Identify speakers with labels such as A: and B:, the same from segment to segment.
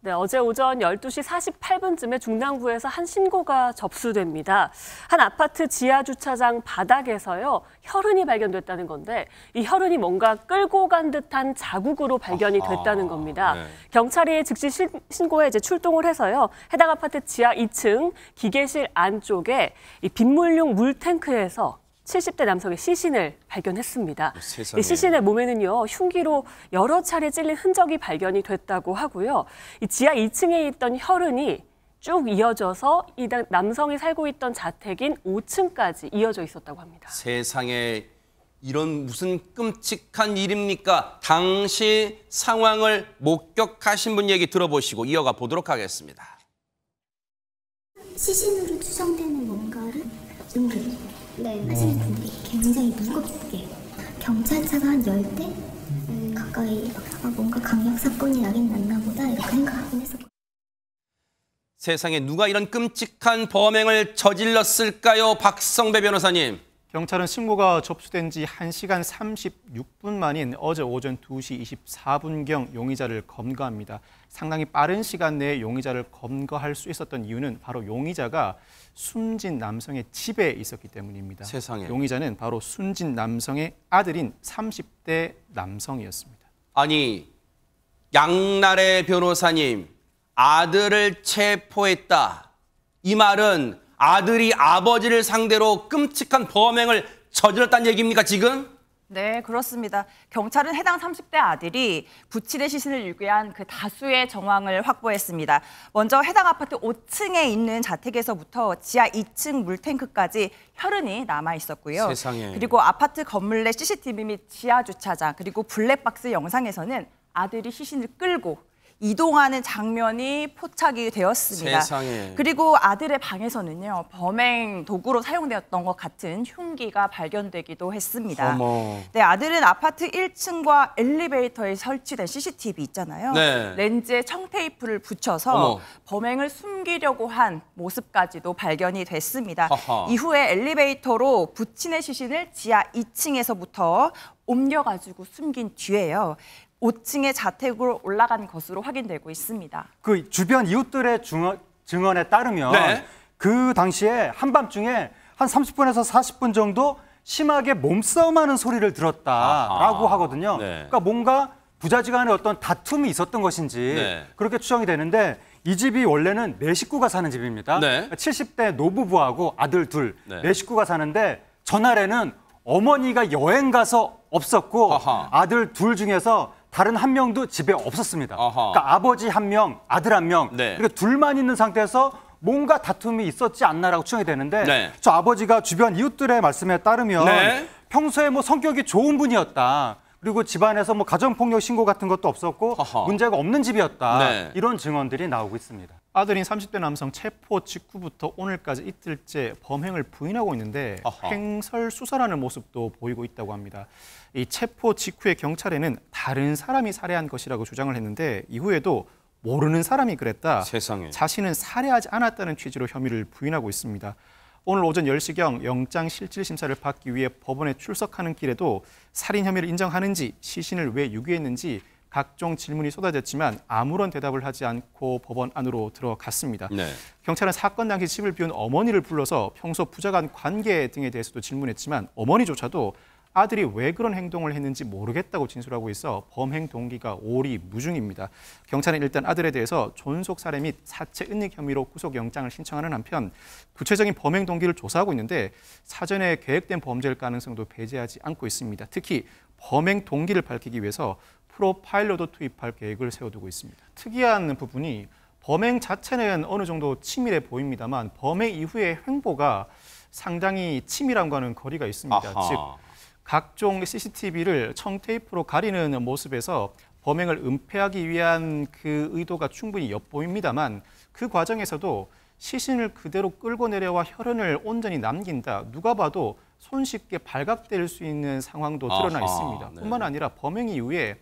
A: 네, 어제 오전 12시 48분쯤에 중랑구에서 한 신고가 접수됩니다. 한 아파트 지하 주차장 바닥에서요, 혈흔이 발견됐다는 건데, 이 혈흔이 뭔가 끌고 간 듯한 자국으로 발견이 됐다는 겁니다. 네. 경찰이 즉시 신고에 이제 출동을 해서요, 해당 아파트 지하 2층 기계실 안쪽에 이 빗물용 물탱크에서 70대 남성의 시신을 발견했습니다. 그 세상에. 시신의 몸에는요 흉기로 여러 차례 찔린 흔적이 발견이 됐다고 하고요. 지하 2층에 있던 혈흔이 쭉 이어져서 이 남성이 살고 있던 자택인 5층까지 이어져 있었다고 합니다.
B: 세상에 이런 무슨 끔찍한 일입니까? 당시 상황을 목격하신 분 얘기 들어보시고 이어가 보도록 하겠습니다. 시신으로 추정되는 뭔가를 응급 네. 하시는 분이 굉장히 무겁게 경찰차가 한 10대 음. 가까이 아, 뭔가 강력 사건이 나긴 나 보다 이렇게 생각하긴 했었 세상에 누가 이런 끔찍한 범행을 저질렀을까요? 박성배 변호사님.
C: 경찰은 신고가 접수된 지 1시간 36분 만인 어제 오전 2시 24분경 용의자를 검거합니다. 상당히 빠른 시간 내에 용의자를 검거할 수 있었던 이유는 바로 용의자가 순진 남성의 집에 있었기 때문입니다. 세상에. 용의자는 바로 순진 남성의 아들인
B: 30대 남성이었습니다. 아니, 양날의 변호사님, 아들을 체포했다. 이 말은 아들이 아버지를 상대로 끔찍한 범행을 저질렀다는 얘기입니까, 지금?
D: 네, 그렇습니다. 경찰은 해당 30대 아들이 부친의 시신을 유기한 그 다수의 정황을 확보했습니다. 먼저 해당 아파트 5층에 있는 자택에서부터 지하 2층 물탱크까지 혈흔이 남아 있었고요. 세상에. 그리고 아파트 건물 내 CCTV 및 지하 주차장 그리고 블랙박스 영상에서는 아들이 시신을 끌고 이동하는 장면이 포착이 되었습니다. 세상에. 그리고 아들의 방에서는요 범행 도구로 사용되었던 것 같은 흉기가 발견되기도 했습니다. 어머. 네 아들은 아파트 1층과 엘리베이터에 설치된 CCTV 있잖아요. 네. 렌즈에 청테이프를 붙여서 어머. 범행을 숨기려고 한 모습까지도 발견이 됐습니다. 하하. 이후에 엘리베이터로 부친의 시신을 지하 2층에서부터 옮겨가지고 숨긴 뒤에요. 5층의 자택으로 올라간 것으로 확인되고 있습니다.
C: 그 주변 이웃들의 증언, 증언에 따르면 네. 그 당시에 한밤중에 한 30분에서 40분 정도 심하게 몸싸움하는 소리를 들었다라고 아하. 하거든요. 네. 그러니까 뭔가 부자지간에 어떤 다툼이 있었던 것인지 네. 그렇게 추정이 되는데 이 집이 원래는 네 식구가 사는 집입니다. 네. 70대 그러니까 노부부하고 아들 둘, 네. 네 식구가 사는데 전날에는 어머니가 여행 가서 없었고 아하. 아들 둘 중에서 다른 한 명도 집에 없었습니다. 아하. 그러니까 아버지 한 명, 아들 한 명, 네. 그리고 둘만 있는 상태에서 뭔가 다툼이 있었지 않나라고 추정이 되는데 네. 저 아버지가 주변 이웃들의 말씀에 따르면 네. 평소에 뭐 성격이 좋은 분이었다. 그리고 집안에서 뭐 가정폭력 신고 같은 것도 없었고 허허. 문제가 없는 집이었다. 네. 이런 증언들이 나오고 있습니다. 아들인 30대 남성 체포 직후부터 오늘까지 이틀째 범행을 부인하고 있는데 횡설 수사라는 모습도 보이고 있다고 합니다. 이 체포 직후에 경찰에는 다른 사람이 살해한 것이라고 주장을 했는데 이후에도 모르는 사람이 그랬다. 세상에. 자신은 살해하지 않았다는 취지로 혐의를 부인하고 있습니다. 오늘 오전 10시경 영장 실질 심사를 받기 위해 법원에 출석하는 길에도 살인 혐의를 인정하는지 시신을 왜 유기했는지 각종 질문이 쏟아졌지만 아무런 대답을 하지 않고 법원 안으로 들어갔습니다. 네. 경찰은 사건 당시 집을 비운 어머니를 불러서 평소 부자간 관계 등에 대해서도 질문했지만 어머니조차도 아들이 왜 그런 행동을 했는지 모르겠다고 진술하고 있어 범행 동기가 오리 무중입니다. 경찰은 일단 아들에 대해서 존속 살해 및 사체 은닉 혐의로 구속영장을 신청하는 한편 구체적인 범행 동기를 조사하고 있는데 사전에 계획된 범죄일 가능성도 배제하지 않고 있습니다. 특히 범행 동기를 밝히기 위해서 프로파일러도 투입할 계획을 세워두고 있습니다. 특이한 부분이 범행 자체는 어느 정도 치밀해 보입니다만 범행 이후의 횡보가 상당히 치밀함과는 거리가 있습니다. 아하. 즉 각종 CCTV를 청테이프로 가리는 모습에서 범행을 은폐하기 위한 그 의도가 충분히 엿보입니다만 그 과정에서도 시신을 그대로 끌고 내려와 혈흔을 온전히 남긴다. 누가 봐도 손쉽게 발각될 수 있는 상황도 드러나 아하, 있습니다. 네. 뿐만 아니라 범행 이후에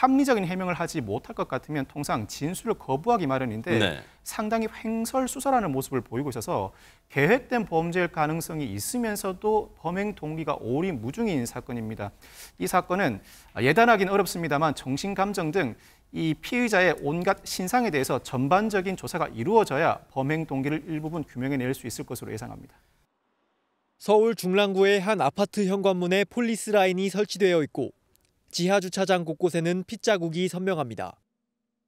C: 합리적인 해명을 하지 못할 것 같으면 통상 진술을 거부하기 마련인데 네. 상당히 횡설수설하는 모습을 보이고 있어서 계획된 범죄일 가능성이 있으면서도 범행 동기가 오리무중인 사건입니다. 이 사건은 예단하기는 어렵습니다만 정신감정 등 이 피의자의 온갖 신상에 대해서 전반적인 조사가 이루어져야 범행 동기를 일부분 규명해낼 수 있을 것으로 예상합니다. 서울 중랑구의 한 아파트 현관문에 폴리스 라인이 설치되어 있고 지하 주차장 곳곳에는 핏자국이 선명합니다.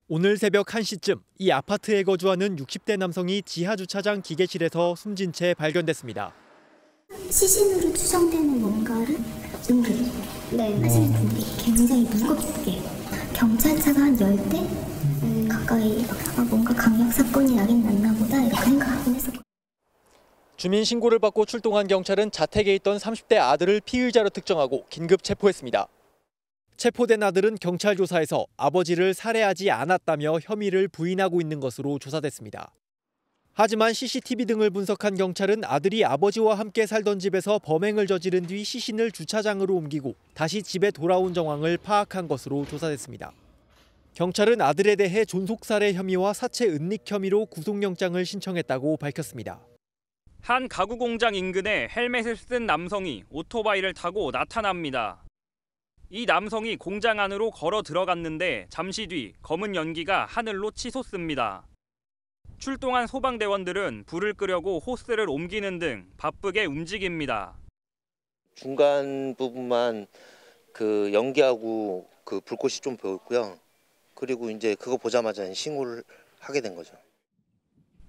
C: 오늘 새벽 1시쯤 이 아파트에 거주하는 60대 남성이 지하 주차장 기계실에서 숨진 채 발견됐습니다.
B: 시신으로 추정되는 뭔가를 음료 네. 하시는 분들이 굉장히 무겁게 경찰차가 한 10대 음, 가까이 아, 뭔가 강력 사건이 나긴 났나 보다 이렇게 생각하긴 했었고
C: 주민 신고를 받고 출동한 경찰은 자택에 있던 30대 아들을 피의자로 특정하고 긴급 체포했습니다. 체포된 아들은 경찰 조사에서 아버지를 살해하지 않았다며 혐의를 부인하고 있는 것으로 조사됐습니다. 하지만 CCTV 등을 분석한 경찰은 아들이 아버지와 함께 살던 집에서 범행을 저지른 뒤 시신을 주차장으로 옮기고 다시 집에 돌아온 정황을 파악한 것으로 조사됐습니다. 경찰은 아들에 대해 존속살해 혐의와 사체 은닉 혐의로 구속영장을 신청했다고 밝혔습니다.
B: 한 가구 공장 인근에 헬멧을 쓴 남성이 오토바이를 타고 나타납니다. 이 남성이 공장 안으로 걸어 들어갔는데 잠시 뒤 검은 연기가 하늘로 치솟습니다. 출동한 소방대원들은 불을 끄려고 호스를 옮기는 등 바쁘게 움직입니다. 중간 부분만
D: 그 연기하고 그 불꽃이 좀 보였고요. 그리고 이제 그거 보자마자 신고를 하게 된 거죠.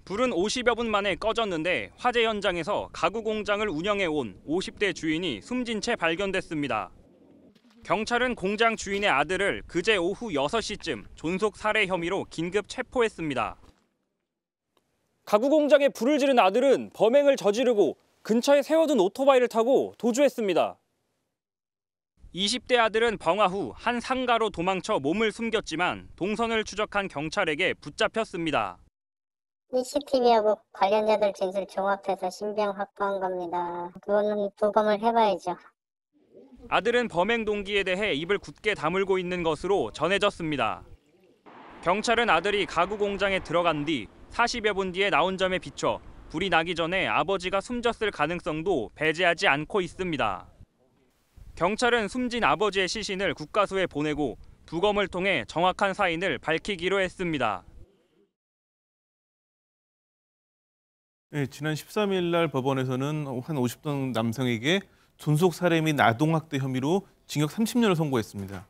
B: 불은 50여 분 만에 꺼졌는데 화재 현장에서 가구 공장을 운영해 온 50대 주인이 숨진 채 발견됐습니다. 경찰은 공장 주인의 아들을 그제 오후 6시쯤 존속 살해 혐의로 긴급 체포했습니다. 가구 공장에 불을 지른 아들은 범행을 저지르고 근처에 세워둔 오토바이를 타고 도주했습니다. 20대 아들은 방화 후 한 상가로 도망쳐 몸을 숨겼지만 동선을 추적한 경찰에게 붙잡혔습니다. CCTV하고 관련자들 진술 종합해서 신병 확보한 겁니다. 그거는 도검을 해봐야죠. 아들은 범행 동기에 대해 입을 굳게 다물고 있는 것으로 전해졌습니다. 경찰은 아들이 가구 공장에 들어간 뒤 40여 분 뒤에 나온 점에 비춰 불이 나기 전에 아버지가 숨졌을 가능성도 배제하지 않고 있습니다. 경찰은 숨진 아버지의 시신을 국가수에 보내고 부검을 통해 정확한 사인을 밝히기로 했습니다.
C: 네, 지난 13일 날 법원에서는 한 50대 남성에게 존속 살해 및 아동학대 혐의로 징역 30년을 선고했습니다.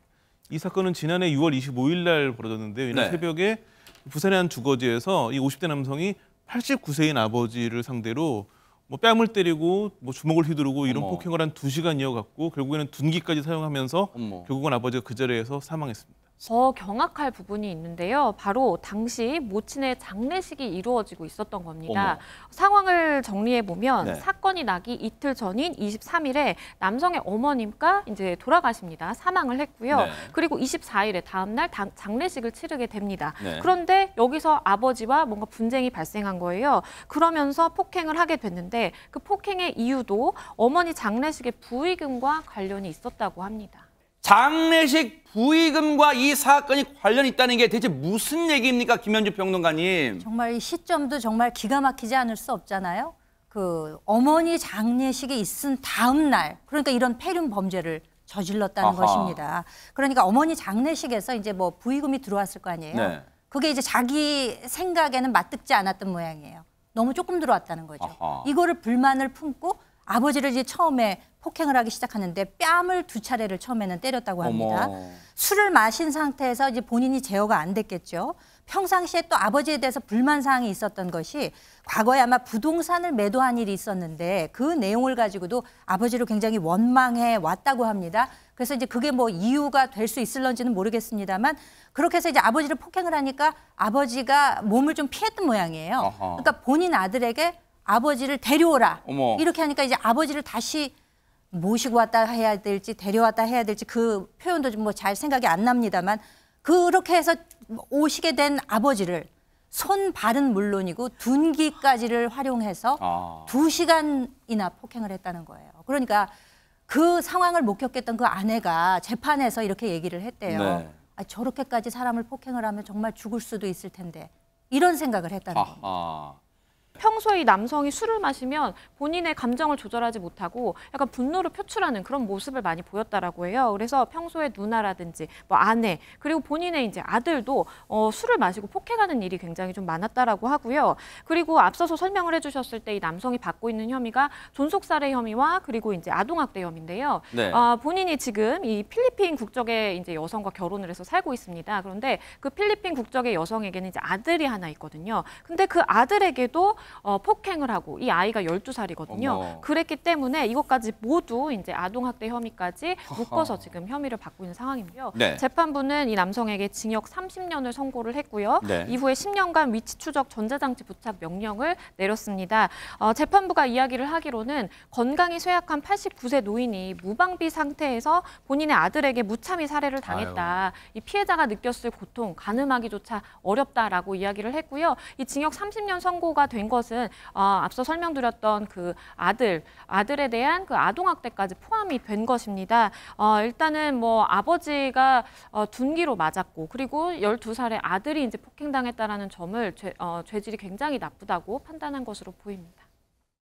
C: 이 사건은 지난해 6월 25일 날 벌어졌는데요. 이날 네. 새벽에 부산의 한 주거지에서 이 50대 남성이 89세인 아버지를 상대로 뭐 뺨을 때리고 뭐 주먹을 휘두르고 이런 어머. 폭행을 한 두시간 이어갔고 결국에는 둔기까지 사용하면서 어머. 결국은 아버지가 그 자리에서 사망했습니다.
A: 더 경악할 부분이 있는데요. 바로 당시 모친의 장례식이 이루어지고 있었던 겁니다. 어머. 상황을 정리해 보면 네. 사건이 나기 이틀 전인 23일에 남성의 어머님과 이제 돌아가십니다. 사망을 했고요. 네. 그리고 24일에 다음 날 장례식을 치르게 됩니다. 네. 그런데 여기서 아버지와 뭔가 분쟁이 발생한 거예요. 그러면서 폭행을 하게 됐는데 그 폭행의 이유도 어머니 장례식의 부의금과 관련이 있었다고 합니다.
B: 장례식 부의금과 이 사건이 관련 있다는 게 대체 무슨 얘기입니까, 김현주 평론가님?
D: 정말 이 시점도 정말 기가 막히지 않을 수 없잖아요. 그 어머니 장례식에 있은 다음 날, 그러니까 이런 폐륜 범죄를 저질렀다는 아하. 것입니다. 그러니까 어머니 장례식에서 이제 뭐 부의금이 들어왔을 거 아니에요. 네. 그게 이제 자기 생각에는 맞듣지 않았던 모양이에요. 너무 조금 들어왔다는 거죠. 아하. 이거를 불만을 품고 아버지를 이제 처음에 폭행을 하기 시작하는데 뺨을 두 차례를 처음에는 때렸다고 합니다. 어머. 술을 마신 상태에서 이제 본인이 제어가 안 됐겠죠. 평상시에 또 아버지에 대해서 불만 사항이 있었던 것이 과거에 아마 부동산을 매도한 일이 있었는데 그 내용을 가지고도 아버지를 굉장히 원망해 왔다고 합니다. 그래서 이제 그게 뭐 이유가 될 수 있을런지는 모르겠습니다만 그렇게 해서 이제 아버지를 폭행을 하니까 아버지가 몸을 좀 피했던 모양이에요. 어허. 그러니까 본인 아들에게 아버지를 데려오라. 어머. 이렇게 하니까 이제 아버지를 다시 모시고 왔다 해야 될지 데려왔다 해야 될지 그 표현도 좀뭐잘 생각이 안 납니다만 그렇게 해서 오시게 된 아버지를 손 발은 물론이고 둔기까지를 활용해서 아. 두 시간이나 폭행을 했다는 거예요. 그러니까 그 상황을 목격했던 그 아내가 재판에서 이렇게 얘기를 했대요. 네. 아, 저렇게까지 사람을 폭행을 하면 정말 죽을 수도 있을 텐데 이런 생각을 했다는 아, 거예요. 아, 평소에 이 남성이 술을 마시면 본인의
A: 감정을 조절하지 못하고 약간 분노를 표출하는 그런 모습을 많이 보였다라고 해요. 그래서 평소에 누나라든지 뭐 아내 그리고 본인의 이제 아들도 어, 술을 마시고 폭행하는 일이 굉장히 좀 많았다라고 하고요. 그리고 앞서서 설명을 해주셨을 때 이 남성이 받고 있는 혐의가 존속살해 혐의와 그리고 이제 아동학대 혐의인데요. 네. 어, 본인이 지금 이 필리핀 국적의 이제 여성과 결혼을 해서 살고 있습니다. 그런데 그 필리핀 국적의 여성에게는 이제 아들이 하나 있거든요. 근데 그 아들에게도 어, 폭행을 하고 이 아이가 12살이거든요. 어머. 그랬기 때문에 이것까지 모두 이제 아동학대 혐의까지 묶어서 지금 혐의를 받고 있는 상황이고요. 네. 재판부는 이 남성에게 징역 30년을 선고를 했고요. 네. 이후에 10년간 위치 추적 전자장치 부착 명령을 내렸습니다. 어, 재판부가 이야기를 하기로는 건강이 쇠약한 89세 노인이 무방비 상태에서 본인의 아들에게 무참히 살해를 당했다. 아유. 이 피해자가 느꼈을 고통 가늠하기조차 어렵다라고 이야기를 했고요. 이 징역 30년 선고가 된것 것은 어, 앞서 설명드렸던 그 아들, 아들에 대한 그 아동학대까지 포함이 된 것입니다. 어, 일단은 뭐 아버지가 어, 둔기로 맞았고 그리고 열두 살의 아들이 이제 폭행당했다라는 점을 죄, 어, 죄질이 굉장히 나쁘다고 판단한 것으로 보입니다.